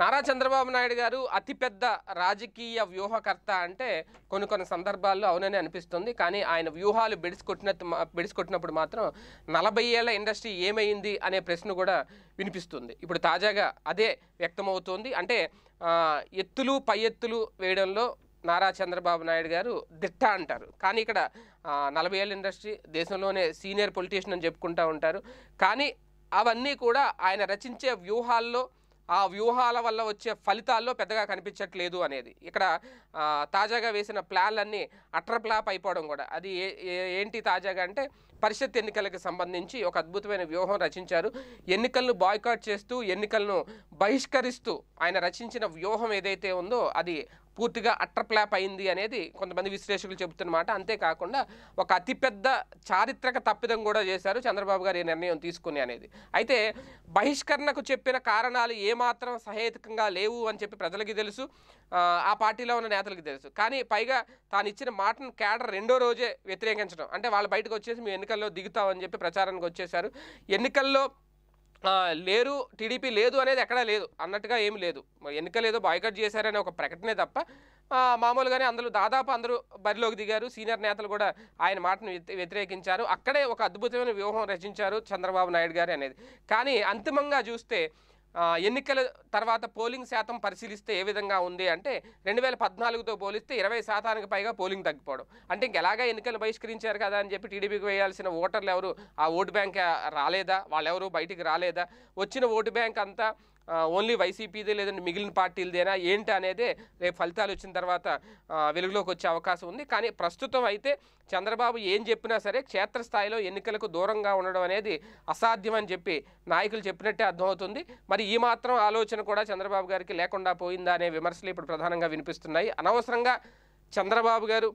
నారా చంద్రబాబు నాయుడు గారు అతిపెద్ద రాజకీయ వ్యూహకర్త అంటే కొన్ని కొన్ని సందర్భాల్లో అవునని అనిపిస్తుంది కానీ ఆయన వ్యూహాలు బెడిసికొట్టినట్టు బెడిసికొట్టినప్పుడు మాత్రం నలభై ఏళ్ల ఇండస్ట్రీ ఏమైంది అనే ప్రశ్న కూడా వినిపిస్తుంది ఇప్పుడు తాజాగా అదే వ్యక్తమవుతోంది అంటే ఎత్తులు పై ఎత్తులు వేయడంలో నారా చంద్రబాబు నాయుడు గారు దిట్ట అంటారు కానీ ఇక్కడ నలభై ఏళ్ళ ఇండస్ట్రీ దేశంలోనే సీనియర్ పొలిటీషియన్ అని చెప్పుకుంటూ ఉంటారు కానీ అవన్నీ కూడా ఆయన రచించే వ్యూహాల్లో ఆ వ్యూహాల వల్ల వచ్చే ఫలితాల్లో పెద్దగా కనిపించట్లేదు అనేది ఇక్కడ తాజాగా వేసిన ప్లాన్లన్నీ అట్ర ప్లాప్ అయిపోవడం కూడా అది ఏంటి తాజాగా అంటే పరిషత్ ఎన్నికలకు సంబంధించి ఒక అద్భుతమైన వ్యూహం రచించారు ఎన్నికలను బాయ్కాట్ చేస్తూ ఎన్నికలను బహిష్కరిస్తూ ఆయన రచించిన వ్యూహం ఏదైతే ఉందో అది పూర్తిగా అట్టర్ప్లాప్ అయింది అనేది కొంతమంది విశ్లేషకులు చెబుతున్నమాట అంతేకాకుండా ఒక అతిపెద్ద చారిత్రక తప్పిదం కూడా చేశారు చంద్రబాబు గారు ఈ నిర్ణయం తీసుకుని అనేది అయితే బహిష్కరణకు చెప్పిన కారణాలు ఏమాత్రం సహేతుకంగా లేవు అని చెప్పి ప్రజలకి తెలుసు ఆ పార్టీలో ఉన్న నేతలకి తెలుసు కానీ పైగా తాను ఇచ్చిన మాటను క్యాడర్ రెండో రోజే వ్యతిరేకించడం అంటే వాళ్ళు బయటకు వచ్చేసి మేము ఎన్నికల్లో దిగుతామని చెప్పి ప్రచారానికి వచ్చేసారు ఎన్నికల్లో లేరు టీడీపీ లేదు అనేది ఎక్కడా లేదు అన్నట్టుగా ఏమి లేదు ఎన్నిక లేదో బాయ్కట్ చేశారనే ఒక ప్రకటనే తప్ప మామూలుగానే అందరూ దాదాపు అందరూ బరిలోకి దిగారు సీనియర్ నేతలు కూడా ఆయన మాటను వ్యతిరేకించారు అక్కడే ఒక అద్భుతమైన వ్యూహం రచించారు చంద్రబాబు నాయుడు గారు అనేది కానీ అంతిమంగా చూస్తే ఎన్నికల తర్వాత పోలింగ్ శాతం పరిశీలిస్తే ఏ విధంగా ఉంది అంటే రెండు వేల పద్నాలుగుతో పోలిస్తే ఇరవై శాతానికి పైగా పోలింగ్ తగ్గిపోవడం అంటే ఇంకెలాగా ఎన్నికలు బహిష్కరించారు కదా అని చెప్పి టీడీపీకి వేయాల్సిన ఓటర్లు ఎవరు ఆ ఓటు బ్యాంక్ రాలేదా వాళ్ళెవరు బయటికి రాలేదా వచ్చిన ఓటు బ్యాంక్ అంతా ఓన్లీ వైసీపీదే లేదంటే మిగిలిన పార్టీలదేనా ఏంటి అనేది రేపు ఫలితాలు వచ్చిన తర్వాత వెలుగులోకి వచ్చే అవకాశం ఉంది కానీ ప్రస్తుతం అయితే చంద్రబాబు ఏం చెప్పినా సరే క్షేత్రస్థాయిలో ఎన్నికలకు దూరంగా ఉండడం అనేది అసాధ్యం అని చెప్పి నాయకులు చెప్పినట్టే అర్థమవుతుంది మరి ఈ మాత్రం ఆలోచన కూడా చంద్రబాబు గారికి లేకుండా పోయిందా అనే విమర్శలు ఇప్పుడు ప్రధానంగా వినిపిస్తున్నాయి అనవసరంగా చంద్రబాబు గారు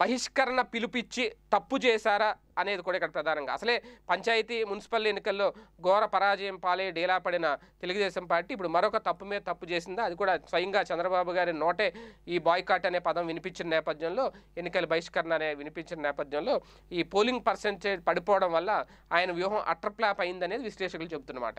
బహిష్కరణ పిలుపిచ్చి తప్పు చేశారా అనేది కూడా ఇక్కడ ప్రధానంగా అసలే పంచాయతీ మున్సిపల్ ఎన్నికల్లో ఘోర పరాజయం పాలే డేలా పడిన తెలుగుదేశం పార్టీ ఇప్పుడు మరొక తప్పు మీద తప్పు చేసిందా అది కూడా స్వయంగా చంద్రబాబు గారి నోటే ఈ బాయ్కాట్ అనే పదం వినిపించిన నేపథ్యంలో ఎన్నికల బహిష్కరణ అనే వినిపించిన నేపథ్యంలో ఈ పోలింగ్ పర్సెంటేజ్ పడిపోవడం వల్ల ఆయన వ్యూహం అట్రప్లాప్ అయిందనేది విశ్లేషకులు చెబుతున్నమాట